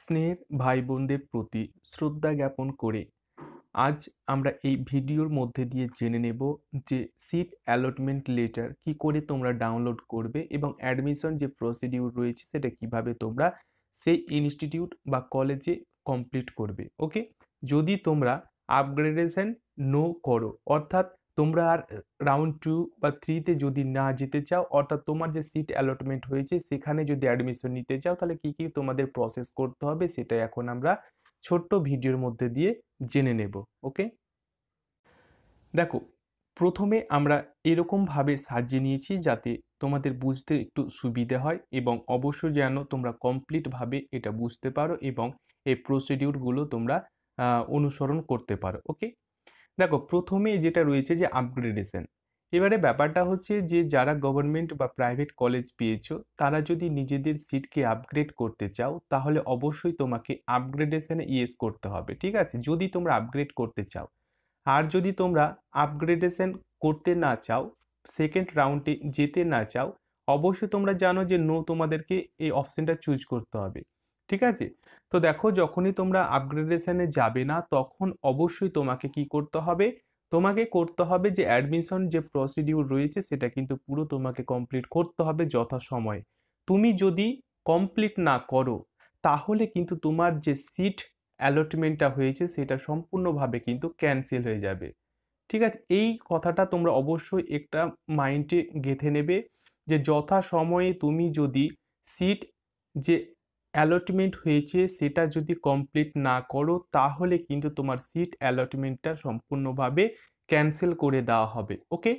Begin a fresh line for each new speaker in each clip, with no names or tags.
স্নেহের ভাই বোনদের প্রতি শ্রদ্ধা জ্ঞাপন করে আজ আমরা এই ভিডিওর মধ্যে দিয়ে জেনে নেব যে সিট অ্যালটমেন্ট লেটার কি করে তোমরা ডাউনলোড করবে এবং অ্যাডমিশন যে প্রসিডিউর রয়েছে সেটা কিভাবে তোমরা সেই ইনস্টিটিউট বা কলেজে কমপ্লিট করবে ওকে যদি তোমরা আপগ্রেডেশন নো করো অর্থাৎ তোমরা আর রাউন্ড টু বা থ্রিতে যদি না যেতে চাও অর্থাৎ তোমার যে সিট অ্যালটমেন্ট হয়েছে সেখানে যদি অ্যাডমিশন নিতে চাও তাহলে কি কী তোমাদের প্রসেস করতে হবে সেটা এখন আমরা ছোট্ট ভিডিওর মধ্যে দিয়ে জেনে নেব ওকে দেখো প্রথমে আমরা এরকমভাবে সাজিয়ে নিয়েছি যাতে তোমাদের বুঝতে একটু সুবিধে হয় এবং অবশ্যই যেন তোমরা কমপ্লিটভাবে এটা বুঝতে পারো এবং এই প্রসিডিউরগুলো তোমরা অনুসরণ করতে পারো ওকে দেখো প্রথমে যেটা রয়েছে যে আপগ্রেডেশন এবারে ব্যাপারটা হচ্ছে যে যারা গভর্নমেন্ট বা প্রাইভেট কলেজ পেয়েছো তারা যদি নিজেদের সিটকে আপগ্রেড করতে চাও তাহলে অবশ্যই তোমাকে আপগ্রেডেশনে ইয়েস করতে হবে ঠিক আছে যদি তোমরা আপগ্রেড করতে চাও আর যদি তোমরা আপগ্রেডেশন করতে না চাও সেকেন্ড রাউন্ডে যেতে না চাও অবশ্যই তোমরা জানো যে নো তোমাদেরকে এই অপশানটা চুজ করতে হবে ঠিক আছে তো দেখো যখনই তোমরা আপগ্রেডেশনে যাবে না তখন অবশ্যই তোমাকে কি করতে হবে তোমাকে করতে হবে যে অ্যাডমিশন যে প্রসিডিউর রয়েছে সেটা কিন্তু পুরো তোমাকে কমপ্লিট করতে হবে যথাসময়ে তুমি যদি কমপ্লিট না করো তাহলে কিন্তু তোমার যে সিট অ্যালটমেন্টটা হয়েছে সেটা সম্পূর্ণভাবে কিন্তু ক্যান্সেল হয়ে যাবে ঠিক আছে এই কথাটা তোমরা অবশ্যই একটা মাইন্ডে গেঁথে নেবে যে যথা সময়ে তুমি যদি সিট যে অ্যালটমেন্ট হয়েছে সেটা যদি কমপ্লিট না করো তাহলে কিন্তু তোমার সিট অ্যালটমেন্টটা সম্পূর্ণভাবে ক্যান্সেল করে দেওয়া হবে ওকে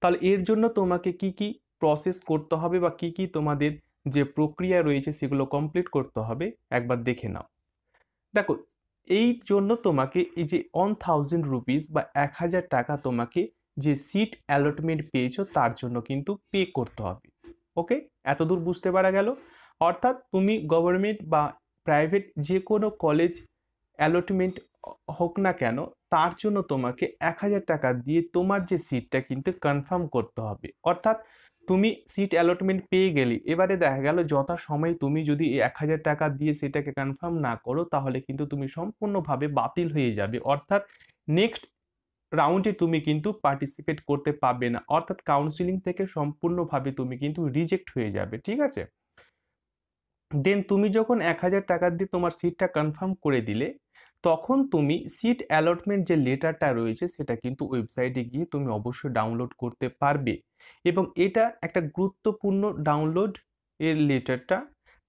তাহলে এর জন্য তোমাকে কি কি প্রসেস করতে হবে বা কি কি তোমাদের যে প্রক্রিয়া রয়েছে সেগুলো কমপ্লিট করতে হবে একবার দেখে নাও দেখো এই জন্য তোমাকে এই যে ওয়ান থাউজেন্ড রুপিস বা এক হাজার টাকা তোমাকে যে সিট অ্যালটমেন্ট পেয়েছো তার জন্য কিন্তু পে করতে হবে ওকে এতদূর বুঝতে পারা গেল অর্থাৎ তুমি গভর্নমেন্ট বা প্রাইভেট যে কোনো কলেজ অ্যালটমেন্ট হোক না কেন তার জন্য তোমাকে এক হাজার টাকা দিয়ে তোমার যে সিটটা কিন্তু কনফার্ম করতে হবে অর্থাৎ তুমি সিট অ্যালটমেন্ট পেয়ে গেলে এবারে দেখা গেল যথাসময়ে তুমি যদি এক হাজার টাকা দিয়ে সেটাকে কনফার্ম না করো তাহলে কিন্তু তুমি সম্পূর্ণভাবে বাতিল হয়ে যাবে অর্থাৎ নেক্সট রাউন্ডে তুমি কিন্তু পার্টিসিপেট করতে পারবে না অর্থাৎ কাউন্সিলিং থেকে সম্পূর্ণভাবে তুমি কিন্তু রিজেক্ট হয়ে যাবে ঠিক আছে দেন তুমি যখন এক হাজার টাকা দিয়ে তোমার সিটটা কনফার্ম করে দিলে তখন তুমি সিট অ্যালটমেন্ট যে লেটারটা রয়েছে সেটা কিন্তু ওয়েবসাইটে গিয়ে তুমি অবশ্যই ডাউনলোড করতে পারবে এবং এটা একটা গুরুত্বপূর্ণ ডাউনলোড এর লেটারটা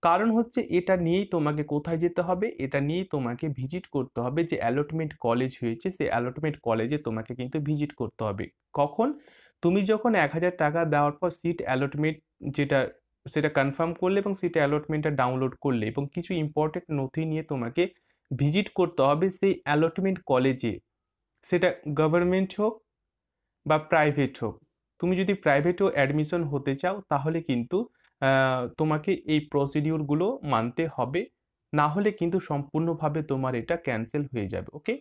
কারণ হচ্ছে এটা নিয়েই তোমাকে কোথায় যেতে হবে এটা নিয়েই তোমাকে ভিজিট করতে হবে যে অ্যালটমেন্ট কলেজ হয়েছে সে অ্যালটমেন্ট কলেজে তোমাকে কিন্তু ভিজিট করতে হবে কখন তুমি যখন এক হাজার টাকা দেওয়ার পর সিট অ্যালটমেন্ট যেটা সেটা কনফার্ম করলে এবং সেটা অ্যালটমেন্টটা ডাউনলোড করলে এবং কিছু ইম্পর্টেন্ট নথি নিয়ে তোমাকে ভিজিট করতে হবে সেই অ্যালটমেন্ট কলেজে সেটা গভর্নমেন্ট হোক বা প্রাইভেট হোক তুমি যদি প্রাইভেটেও অ্যাডমিশন হতে চাও তাহলে কিন্তু তোমাকে এই প্রসিডিওরগুলো মানতে হবে না হলে কিন্তু সম্পূর্ণভাবে তোমার এটা ক্যান্সেল হয়ে যাবে ওকে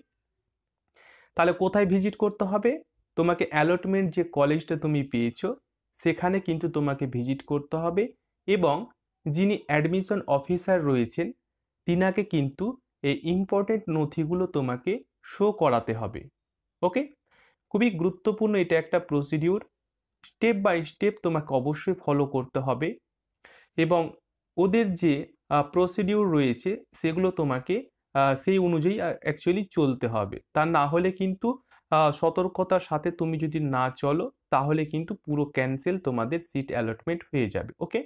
তাহলে কোথায় ভিজিট করতে হবে তোমাকে অ্যালটমেন্ট যে কলেজটা তুমি পেয়েছো সেখানে কিন্তু তোমাকে ভিজিট করতে হবে এবং যিনি অ্যাডমিশন অফিসার রয়েছেন তিনাকে কিন্তু এই ইম্পর্টেন্ট নথিগুলো তোমাকে শো করাতে হবে ওকে খুবই গুরুত্বপূর্ণ এটা একটা প্রসিডিউর স্টেপ বাই স্টেপ তোমাকে অবশ্যই ফলো করতে হবে এবং ওদের যে প্রসিডিউর রয়েছে সেগুলো তোমাকে সেই অনুযায়ী অ্যাকচুয়ালি চলতে হবে তা না হলে কিন্তু সতর্কতার সাথে তুমি যদি না চলো তাহলে কিন্তু পুরো ক্যান্সেল তোমাদের সিট অ্যালটমেন্ট হয়ে যাবে ওকে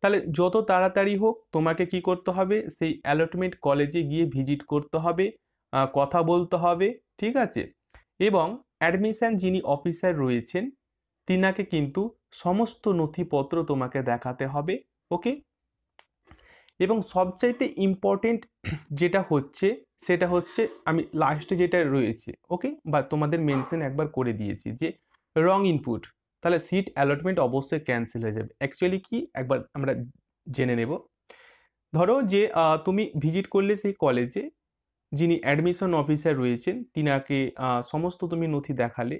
তাহলে যত তাড়াতাড়ি হোক তোমাকে কি করতে হবে সেই অ্যালটমেন্ট কলেজে গিয়ে ভিজিট করতে হবে কথা বলতে হবে ঠিক আছে এবং অ্যাডমিশান যিনি অফিসার রয়েছেন তিনাকে কিন্তু সমস্ত নথিপত্র তোমাকে দেখাতে হবে ওকে এবং সবচাইতে ইম্পর্টেন্ট যেটা হচ্ছে সেটা হচ্ছে আমি লাস্টে যেটা রয়েছে ওকে বা তোমাদের মেনশন একবার করে দিয়েছি যে রং ইনপুট তাহলে সিট অ্যালটমেন্ট অবশ্যই ক্যান্সেল হয়ে যাবে অ্যাকচুয়ালি কি একবার আমরা জেনে নেব ধরো যে তুমি ভিজিট করলে সেই কলেজে যিনি অ্যাডমিশন অফিসার রয়েছেন তিনাকে সমস্ত তুমি নথি দেখালে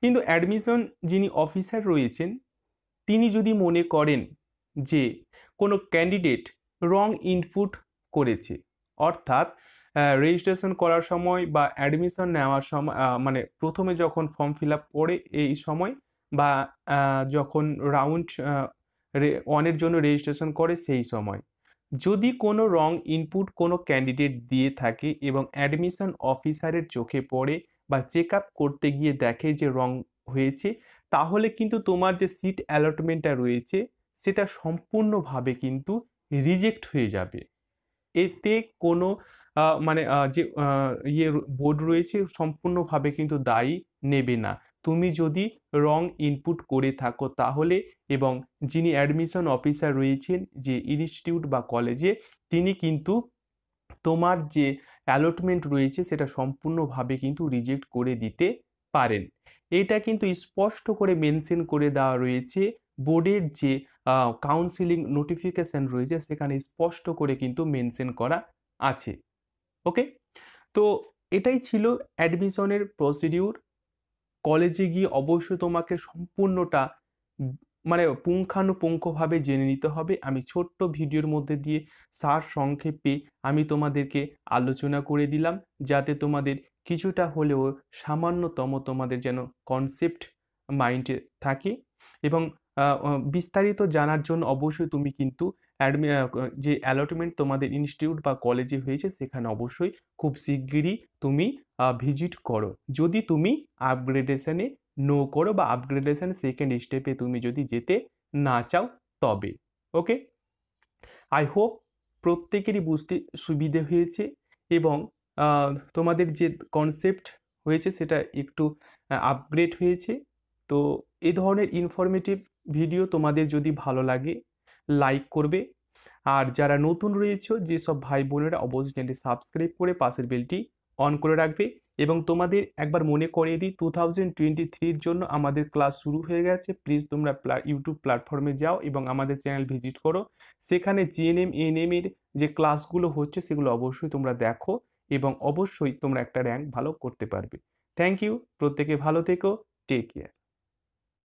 কিন্তু অ্যাডমিশন যিনি অফিসার রয়েছেন তিনি যদি মনে করেন যে কোনো ক্যান্ডিডেট রং ইনপুট করেছে অর্থাৎ রেজিস্ট্রেশন করার সময় বা অ্যাডমিশন নেওয়ার সময় মানে প্রথমে যখন ফর্ম ফিল আপ করে এই সময় বা যখন রাউন্ড ওয়ানের জন্য রেজিস্ট্রেশন করে সেই সময় যদি কোনো রং ইনপুট কোনো ক্যান্ডিডেট দিয়ে থাকে এবং অ্যাডমিশন অফিসারের চোখে পড়ে বা চেক করতে গিয়ে দেখে যে রং হয়েছে তাহলে কিন্তু তোমার যে সিট অ্যালটমেন্টটা রয়েছে সেটা সম্পূর্ণভাবে কিন্তু রিজেক্ট হয়ে যাবে এতে কোনো মানে যে ইয়ে বোর্ড রয়েছে সম্পূর্ণভাবে কিন্তু দায়ী নেবে না তুমি যদি রং ইনপুট করে থাকো তাহলে এবং যিনি অ্যাডমিশন অফিসার রয়েছেন যে ইনস্টিটিউট বা কলেজে তিনি কিন্তু তোমার যে অ্যালটমেন্ট রয়েছে সেটা সম্পূর্ণভাবে কিন্তু রিজেক্ট করে দিতে পারেন এটা কিন্তু স্পষ্ট করে মেনশন করে দেওয়া রয়েছে বোর্ডের যে কাউন্সিলিং নোটিফিকেশান রয়েছে সেখানে স্পষ্ট করে কিন্তু মেনশন করা আছে ওকে তো এটাই ছিল অ্যাডমিশনের প্রসিডিউর কলেজে গিয়ে অবশ্যই তোমাকে সম্পূর্ণটা মানে পুঙ্খানুপুঙ্খভাবে জেনে নিতে হবে আমি ছোট্ট ভিডিওর মধ্যে দিয়ে সার সংক্ষেপে আমি তোমাদেরকে আলোচনা করে দিলাম যাতে তোমাদের কিছুটা হলেও সামান্যতম তোমাদের যেন কনসেপ্ট মাইন্ডে থাকে এবং বিস্তারিত জানার জন্য অবশ্যই তুমি কিন্তু অ্যাডমি যে অ্যালটমেন্ট তোমাদের ইনস্টিটিউট বা কলেজে হয়েছে সেখানে অবশ্যই খুব শিগগিরই তুমি ভিজিট করো যদি তুমি আপগ্রেডেশনে নো করো বা আপগ্রেডেশন সেকেন্ড স্টেপে তুমি যদি যেতে না চাও তবে ওকে আই হোপ প্রত্যেকেরই বুঝতে সুবিধে হয়েছে এবং তোমাদের যে কনসেপ্ট হয়েছে সেটা একটু আপগ্রেড হয়েছে তো এই ধরনের ইনফরমেটিভ ভিডিও তোমাদের যদি ভালো লাগে লাইক করবে আর যারা নতুন রয়েছে যেসব ভাই বোনেরা অবশ্যই চ্যানেলটি সাবস্ক্রাইব করে পাশের বেলটি অন করে রাখবে এবং তোমাদের একবার মনে করিয়ে দিই টু থাউজেন্ড টোয়েন্টি থ্রির জন্য আমাদের ক্লাস শুরু হয়ে গেছে প্লিজ তোমরা ইউটিউব প্ল্যাটফর্মে যাও এবং আমাদের চ্যানেল ভিজিট করো সেখানে জিএনএম এনএম এর যে ক্লাসগুলো হচ্ছে সেগুলো অবশ্যই তোমরা দেখো এবং অবশ্যই তোমরা একটা র্যাঙ্ক ভালো করতে পারবে থ্যাংক ইউ প্রত্যেকে ভালো থেকো টেক কেয়ার